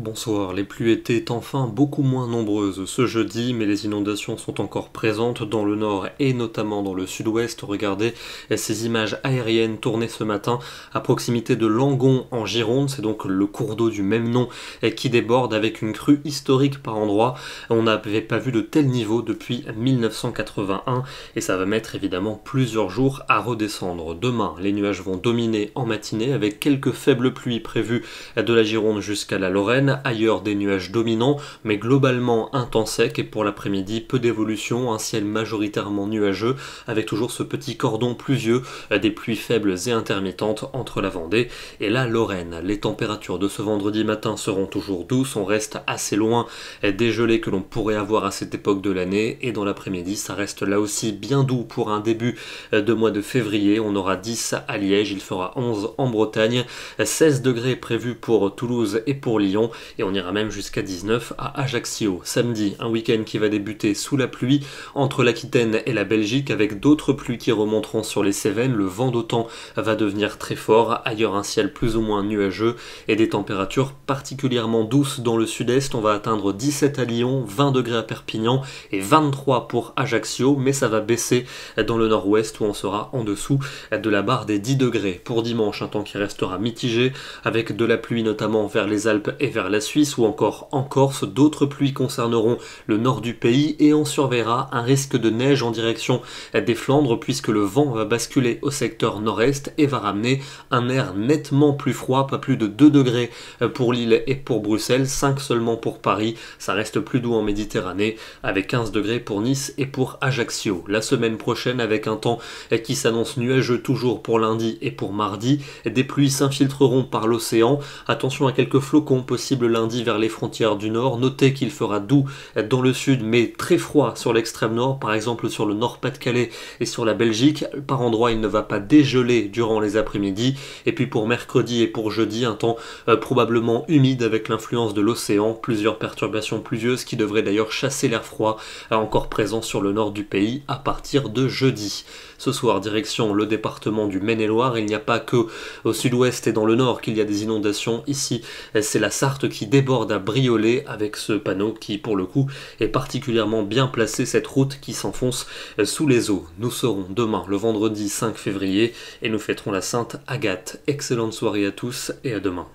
Bonsoir, les pluies étaient enfin beaucoup moins nombreuses ce jeudi, mais les inondations sont encore présentes dans le nord et notamment dans le sud-ouest. Regardez ces images aériennes tournées ce matin à proximité de Langon en Gironde, c'est donc le cours d'eau du même nom qui déborde avec une crue historique par endroit. On n'avait pas vu de tel niveau depuis 1981 et ça va mettre évidemment plusieurs jours à redescendre. Demain, les nuages vont dominer en matinée avec quelques faibles pluies prévues de la Gironde jusqu'à la Lorraine ailleurs des nuages dominants, mais globalement un sec et pour l'après-midi peu d'évolution, un ciel majoritairement nuageux, avec toujours ce petit cordon pluvieux, euh, des pluies faibles et intermittentes entre la Vendée et la Lorraine. Les températures de ce vendredi matin seront toujours douces, on reste assez loin des gelées que l'on pourrait avoir à cette époque de l'année, et dans l'après-midi ça reste là aussi bien doux pour un début euh, de mois de février, on aura 10 à Liège, il fera 11 en Bretagne, 16 degrés prévus pour Toulouse et pour Lyon, et on ira même jusqu'à 19 à Ajaccio. Samedi, un week-end qui va débuter sous la pluie entre l'Aquitaine et la Belgique avec d'autres pluies qui remonteront sur les Cévennes. Le vent d'autant va devenir très fort, ailleurs un ciel plus ou moins nuageux et des températures particulièrement douces dans le sud-est. On va atteindre 17 à Lyon, 20 degrés à Perpignan et 23 pour Ajaccio, mais ça va baisser dans le nord-ouest où on sera en dessous de la barre des 10 degrés. Pour dimanche, un temps qui restera mitigé avec de la pluie notamment vers les Alpes et vers la Suisse ou encore en Corse, d'autres pluies concerneront le nord du pays et on surveillera un risque de neige en direction des Flandres puisque le vent va basculer au secteur nord-est et va ramener un air nettement plus froid, pas plus de 2 degrés pour Lille et pour Bruxelles, 5 seulement pour Paris, ça reste plus doux en Méditerranée avec 15 degrés pour Nice et pour Ajaccio. La semaine prochaine avec un temps qui s'annonce nuageux toujours pour lundi et pour mardi, des pluies s'infiltreront par l'océan, attention à quelques flocons possibles lundi vers les frontières du nord. Notez qu'il fera doux dans le sud, mais très froid sur l'extrême nord, par exemple sur le Nord-Pas-de-Calais et sur la Belgique. Par endroits, il ne va pas dégeler durant les après-midi. Et puis pour mercredi et pour jeudi, un temps euh, probablement humide avec l'influence de l'océan, plusieurs perturbations pluvieuses qui devraient d'ailleurs chasser l'air froid euh, encore présent sur le nord du pays à partir de jeudi. Ce soir, direction le département du Maine-et-Loire, il n'y a pas que au sud-ouest et dans le nord qu'il y a des inondations. Ici, euh, c'est la Sarthe qui déborde à Briolet avec ce panneau qui, pour le coup, est particulièrement bien placé, cette route qui s'enfonce euh, sous les eaux. Nous serons demain, le vendredi 5 février, et nous fêterons la Sainte Agathe. Excellente soirée à tous et à demain.